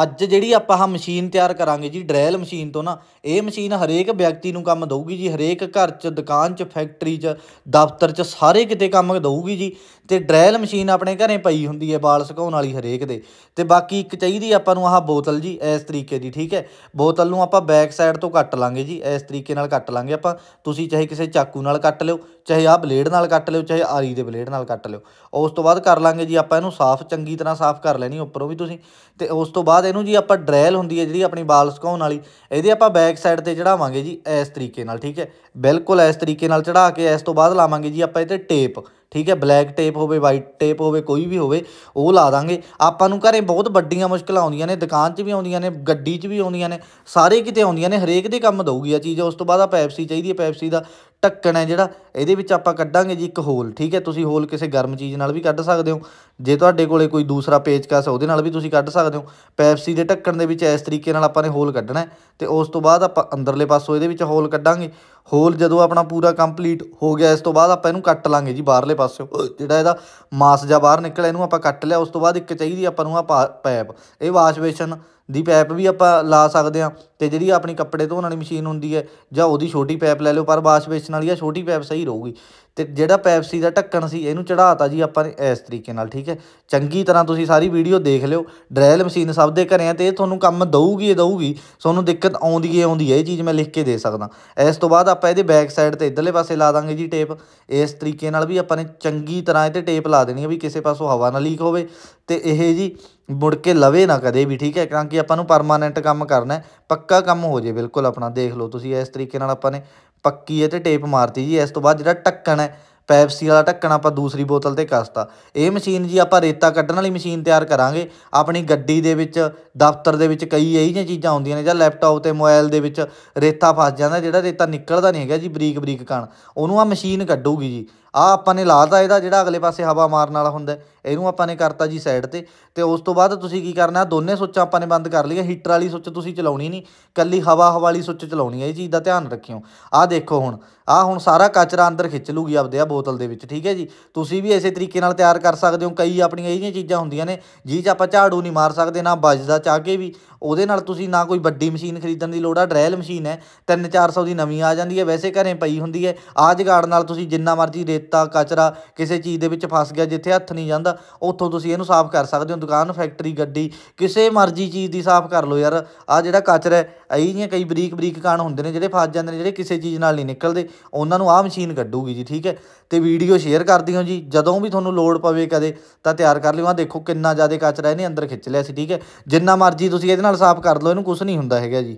ਅੱਜ ਜਿਹੜੀ ਆਪਾਂ ਆਹ ਮਸ਼ੀਨ ਤਿਆਰ ਕਰਾਂਗੇ ਜੀ ਡਰੈਲ ਮਸ਼ੀਨ ਤੋਂ ਨਾ ਇਹ ਮਸ਼ੀਨ ਹਰੇਕ ਵਿਅਕਤੀ ਨੂੰ ਕੰਮ ਦਊਗੀ ਜੀ ਹਰੇਕ ਘਰ 'ਚ ਦੁਕਾਨ 'ਚ ਫੈਕਟਰੀ 'ਚ ਦਫ਼ਤਰ 'ਚ ਸਾਰੇ ਕਿਤੇ ਕੰਮ ਦਊਗੀ ਜੀ ਤੇ ਡਰੈਲ ਮਸ਼ੀਨ ਆਪਣੇ ਘਰੇ ਪਈ ਹੁੰਦੀ ਹੈ ਵਾਲ ਸੁਕਾਉਣ ਵਾਲੀ ਹਰੇਕ ਦੇ ਤੇ ਬਾਕੀ ਇੱਕ ਚਾਹੀਦੀ ਆਪਾਂ ਨੂੰ ਆਹ ਬੋਤਲ ਜੀ ਇਸ ਤਰੀਕੇ ਦੀ ਠੀਕ ਹੈ ਬੋਤਲ ਨੂੰ ਆਪਾਂ ਬੈਕ ਸਾਈਡ ਤੋਂ ਕੱਟ ਲਾਂਗੇ ਜੀ ਇਸ ਤਰੀਕੇ ਨਾਲ ਕੱਟ ਲਾਂਗੇ ਆਪਾਂ ਤੁਸੀਂ ਚਾਹੇ ਕਿਸੇ ਚਾਕੂ ਨਾਲ ਕੱਟ ਲਿਓ ਚਾਹੇ ਆਹ ਬਲੇਡ ਨਾਲ ਕੱਟ ਲਿਓ ਚਾਹੇ ਆਰੀ ਦੇ ਬਲੇਡ ਨਾਲ ਕੱਟ ਲਿਓ ਉਸ ਤੋਂ ਬਾਅਦ ਕਰ ਲਾਂਗੇ ਜੀ ਆਪਾਂ ਇਹਨੂੰ ਸਾਫ਼ ਚੰਗੀ ਤਰ੍ਹਾਂ ਸਾਫ਼ ਕਰ ਲੈਣੀ ਉੱਪਰੋਂ ਵੀ ਤੁਸੀਂ ਤੇ ਉਸ ਤੋਂ ਬਾਅਦ ਬਾਅਦ ਇਹਨੂੰ ਜੀ ਆਪਾਂ ਡਰੈਲ ਹੁੰਦੀ ਹੈ ਜਿਹੜੀ ਆਪਣੀ ਬਾਲ ਸੁਕਾਉਣ ਵਾਲੀ ਇਹਦੇ ਆਪਾਂ ਬੈਕ ਸਾਈਡ ਤੇ ਚੜਾਵਾਂਗੇ ਜੀ ਇਸ ਤਰੀਕੇ ਨਾਲ ਠੀਕ ਹੈ ਬਿਲਕੁਲ ਇਸ ਤਰੀਕੇ ਨਾਲ ਚੜਾ ਕੇ ਇਸ ਤੋਂ ਬਾਅਦ ਲਾਵਾਂਗੇ ਜੀ ਆਪਾਂ ਇਹ ਤੇ ਟੇਪ ਠੀਕ ਹੈ ਬਲੈਕ ਟੇਪ ਹੋਵੇ ਵਾਈਟ ਟੇਪ ਹੋਵੇ ਕੋਈ ਵੀ ਹੋਵੇ ਉਹ ਲਾ ਦਾਂਗੇ ਆਪਾਂ ਨੂੰ ਘਰੇ ਬਹੁਤ ਵੱਡੀਆਂ ਮੁਸ਼ਕਲਾਂ ਆਉਂਦੀਆਂ ਨੇ ਦੁਕਾਨ 'ਚ ਵੀ ਆਉਂਦੀਆਂ ਨੇ ਗੱਡੀ 'ਚ ਵੀ ਆਉਂਦੀਆਂ ਨੇ ਸਾਰੇ ਕਿਤੇ ਆਉਂਦੀਆਂ ਨੇ ਹਰੇਕ ਦੇ ਕੰਮ ਦਊਗੀ ਆ ਚੀਜ਼ ਉਸ ਤੋਂ ਬਾਅਦ ਆ ਪੈਪਸੀ ਚਾਹੀਦੀ ਹੈ ਪੈਪਸੀ ਦਾ ਟੱਕਣ ਹੈ ਜਿਹੜਾ ਇਹਦੇ ਵਿੱਚ ਆਪਾਂ ਕੱਢਾਂਗੇ ਜੀ ਇੱਕ ਹੋਲ ਠੀਕ ਹੈ ਤੁਸੀਂ ਹੋਲ ਕਿਸੇ ਗਰਮ ਚੀਜ਼ ਨਾਲ ਵੀ ਕੱਢ ਸਕਦੇ ਹੋ ਜੇ ਤੁਹਾਡੇ ਕੋਲੇ ਕੋਈ ਦੂਸਰਾ ਪੇਚਕਸ ਉਹਦੇ ਨਾਲ ਵੀ ਤੁਸੀਂ ਕੱਢ ਸਕਦੇ ਹੋ ਪੈਪਸੀ ਦੇ ਟੱਕਣ ਦੇ ਵਿੱਚ ਇਸ ਤਰੀਕੇ ਨਾਲ ਆਪਾਂ ਨੇ ਹੋਲ ਕੱਢਣਾ ਤੇ ਉਸ ਤੋਂ ਬਾਅਦ ਆਪਾਂ ਅੰਦਰਲੇ ਪਾਸੋਂ ਇਹਦੇ ਵਿੱਚ ਹੋਲ ਕੱਢਾਂਗੇ ਹੋਲ ਜਦੋਂ ਆਪਣਾ ਪੂਰਾ ਕੰਪਲੀਟ ਹੋ ਗਿਆ ਇਸ ਤੋਂ ਬਾਅਦ ਆਪਾਂ ਇਹਨੂੰ ਕੱਟ ਲਾਂਗੇ ਜੀ ਬਾਹਰਲੇ ਪਾਸਿਓ ਜਿਹੜਾ ਇਹਦਾ ਮਾਸ ਜਾਂ ਬਾਹਰ ਨਿਕਲਿਆ ਇਹਨੂੰ ਆਪਾਂ ਕੱਟ ਲਿਆ ਉਸ ਤੋਂ ਬਾਅਦ ਇੱਕ ਚਾਹੀਦੀ ਆਪਾਂ ਨੂੰ ਆ ਪਾਇਪ ਇਹ ਵਾਸ਼ ਬੇਸ਼ਨ ਦੀ ਪੈਪ ਵੀ ਆਪਾਂ ਲਾ ਸਕਦੇ ਆ ਤੇ ਜਿਹੜੀ ਆਪਣੀ ਕੱਪੜੇ ਧੋਣ ਵਾਲੀ ਮਸ਼ੀਨ ਹੁੰਦੀ ਹੈ ਜਾਂ ਉਹਦੀ ਛੋਟੀ ਪੈਪ ਲੈ ਲਓ ਪਰ ਵਾਸ਼ ਬੇਸਨ ਵਾਲੀ ਆ ਛੋਟੀ ਪੈਪ ਸਹੀ ਰਹੂਗੀ ਤੇ ਜਿਹੜਾ ਪੈਪਸੀ ਦਾ ਢੱਕਣ ਸੀ ਇਹਨੂੰ ਚੜਾਤਾ ਜੀ ਆਪਾਂ ਨੇ ਇਸ ਤਰੀਕੇ ਨਾਲ ਠੀਕ ਹੈ ਚੰਗੀ ਤਰ੍ਹਾਂ ਤੁਸੀਂ ਸਾਰੀ ਵੀਡੀਓ ਦੇਖ ਲਿਓ ਡਰੈਲ ਮਸ਼ੀਨ ਸਭ ਦੇ ਘਰੇ ਆ ਤੇ ਇਹ ਤੁਹਾਨੂੰ ਕੰਮ ਦਊਗੀ ਇਹ ਦਊਗੀ ਤੁਹਾਨੂੰ ਦਿੱਕਤ ਆਉਂਦੀ ਹੈ ਆਉਂਦੀ ਹੈ ਇਹ ਚੀਜ਼ ਮੈਂ ਲਿਖ ਕੇ ਦੇ ਸਕਦਾ ਇਸ ਤੋਂ ਬਾਅਦ ਆਪਾਂ ਇਹਦੇ ਬੈਕ ਸਾਈਡ ਤੇ ਇਧਰਲੇ ਪਾਸੇ ਲਾ ਦਾਂਗੇ ਜੀ ਟੇਪ ਇਸ ਤਰੀਕੇ ਨਾਲ ਵੀ ਆਪਾਂ ਨੇ ਚੰਗੀ ਤਰ੍ਹਾਂ ਇਹ ਤੇ ਟੇਪ ਲਾ ਦੇਣੀ ਹੈ ਵੀ ਕਿਸੇ ਪਾਸੋਂ ਹਵਾ ਨਾ ਲੀਕ ਹੋਵੇ ਤੇ ਇਹ ਜੀ ਮੁੜ ਕੇ ਲਵੇ ਨਾ ਕਦੇ ਵੀ ਠੀਕ ਹੈ ਕਿਉਂਕਿ ਆਪਾਂ ਨੂੰ ਪਰਮਾਨੈਂਟ ਕੰਮ ਕਰਨਾ ਹੈ ਪੱਕਾ ਕੰਮ ਹੋ ਜੇ ਬਿਲਕੁਲ ਆਪਣਾ ਦੇਖ ਲਓ ਤੁਸੀਂ ਇਸ ਤਰੀਕੇ ਨਾਲ ਆਪਾਂ ਨੇ ਪੱਕੀ ਹੈ ਤੇ ਟੇਪ ਮਾਰਤੀ ਜੀ ਇਸ ਤੋਂ ਬਾਅਦ ਜਿਹੜਾ ਟੱਕਣ ਹੈ ਪੈਪਸੀ ਵਾਲਾ ਟੱਕਣ ਆਪਾਂ ਦੂਸਰੀ ਬੋਤਲ ਤੇ ਕੱਸਤਾ ਇਹ ਮਸ਼ੀਨ ਜੀ ਆਪਾਂ ਰੇਤਾ ਕੱਢਣ ਵਾਲੀ ਮਸ਼ੀਨ ਤਿਆਰ ਕਰਾਂਗੇ ਆਪਣੀ ਗੱਡੀ ਦੇ ਵਿੱਚ ਦਫ਼ਤਰ ਦੇ ਵਿੱਚ ਕਈ ਇਹ ਜੀਆਂ ਚੀਜ਼ਾਂ ਹੁੰਦੀਆਂ ਨੇ ਜਾਂ ਲੈਪਟਾਪ ਤੇ ਮੋਬਾਈਲ ਦੇ ਵਿੱਚ ਰੇਤਾ ਫਸ ਜਾਂਦਾ ਜਿਹੜਾ ਰੇਤਾ ਨਿਕਲਦਾ ਨਹੀਂ ਹੈਗਾ ਜੀ ਬਰੀਕ ਬਰੀਕ ਕਣ ਉਹਨੂੰ ਆ ਮਸ਼ੀਨ ਕੱਢੂਗੀ ਜੀ ਆ ਆਪਾਂ ਨੇ ਲਾਤਾ ਇਹਦਾ ਜਿਹੜਾ ਅਗਲੇ ਪਾਸੇ ਹਵਾ ਮਾਰਨ ਵਾਲਾ ਹੁੰਦਾ ਇਹਨੂੰ ਆਪਾਂ ਨੇ ਕਰਤਾ ਜੀ ਸਾਈਡ ਤੇ ਤੇ ਉਸ ਤੋਂ ਬਾਅਦ ਤੁਸੀਂ ਕੀ ਕਰਨਾ ਦੋਨੇ ਸੁੱਚਾਂ ਆਪਾਂ ਨੇ ਬੰਦ ਕਰ ਲਈਆਂ ਹੀਟਰ ਵਾਲੀ ਸੁੱਚ ਤੁਸੀਂ ਚਲਾਉਣੀ ਨਹੀਂ ਕੱਲੀ ਹਵਾ ਹਵਾ ਵਾਲੀ ਸੁੱਚ ਚਲਾਉਣੀ ਹੈ ਇਹ ਚੀਜ਼ ਦਾ ਧਿਆਨ ਰੱਖਿਓ ਆ ਦੇਖੋ ਹੁਣ ਆ ਹੁਣ ਸਾਰਾ ਕਚਰਾ ਅੰਦਰ ਖਿੱਚ ਲੂਗੀ ਆਪਦੇ ਆ ਬੋਤਲ ਦੇ ਵਿੱਚ ਠੀਕ ਹੈ ਜੀ ਤੁਸੀਂ ਵੀ ਇਸੇ ਤਰੀਕੇ ਨਾਲ ਤਿਆਰ ਕਰ ਸਕਦੇ ਹੋ ਕਈ ਆਪਣੀਆਂ ਇਹ ਚੀਜ਼ਾਂ ਹੁੰਦੀਆਂ ਨੇ ਜੀ ਚ ਆਪਾਂ ਝਾੜੂ ਨਹੀਂ ਮਾਰ ਸਕਦੇ ਨਾ ਵੱਜਦਾ ਚਾਹ ਕੇ ਵੀ ਉਹਦੇ ਨਾਲ ਤੁਸੀਂ ਨਾ ਕੋਈ ਵੱਡੀ ਮਸ਼ੀਨ ਖਰੀਦਣ ਦੀ ਲੋੜ ਆ ਡਰੈਲ ਮਸ਼ੀਨ ਹੈ 3-400 ਦੀ ਨਵੀਂ ਆ ਜਾਂਦੀ ਹੈ ਵੈਸੇ ਘਰੇ ਪਈ ਹੁੰਦੀ ਹੈ ਆ ਜਗਾੜ ਨਾਲ ਤੁਸੀਂ ਜਿੰਨਾ ਮਰਜ਼ੀ ਰੇਤਾ ਕਚਰਾ ਕਿਸੇ ਚੀਜ਼ ਦੇ ਵਿੱਚ ਫਸ ਗਿਆ ਜਿੱਥੇ ਹੱਥ ਨਹੀਂ ਜਾਂਦਾ ਉੱਥੋਂ ਤੁਸੀਂ ਇਹਨੂੰ ਸਾਫ਼ ਕਰ ਸਕਦੇ ਹੋ ਦੁਕਾਨ ਫੈਕਟਰੀ ਗੱਡੀ ਕਿਸੇ ਮਰਜ਼ੀ ਚੀਜ਼ ਦੀ ਸਾਫ਼ ਕਰ ਲਓ ਯਾਰ ਆ ਜਿਹੜਾ ਕਚਰਾ ਹੈ ਆਈ ਜਾਂ ਕਈ ਬਰੀਕ ਬਰੀਕ ਕਾਣ ਹੁੰਦੇ ਨੇ ਜਿਹੜੇ ਫਸ ਜਾਂਦੇ ਨੇ ਜਿਹੜੇ ਕਿਸੇ ਚੀਜ਼ ਨਾਲ ਨਹੀਂ ਨਿਕਲਦੇ ਉਹਨਾਂ ਨੂੰ ਆਹ ਮਸ਼ੀਨ ਕੱਢੂਗੀ ਜੀ ਠੀਕ ਹੈ ਤੇ ਵੀਡੀਓ ਸ਼ੇਅਰ ਕਰਦੀ ਹਾਂ ਜੀ ਜਦੋਂ ਵੀ ਤੁਹਾਨੂੰ ਲੋੜ ਪਵੇ ਕਦੇ ਤਾਂ ਤਿਆਰ ਕਰ ਲਿਓ ਆ ਦੇਖੋ ਕਿੰਨਾ ਜ਼ਿਆਦਾ ਕਚਰਾ ਇਹਨੇ ਅੰਦਰ ਖਿੱਚ ਲਿਆ ਸੀ ਠੀਕ ਹੈ ਜਿੰਨਾ ਮਰਜ਼ੀ ਤੁਸੀਂ ਇਹਦੇ ਨਾਲ ਨਾਲ ਸਾਫ਼ ਕਰ ਲਓ ਇਹਨੂੰ ਕੁਛ ਨਹੀਂ ਹੁੰਦਾ ਹੈਗਾ ਜੀ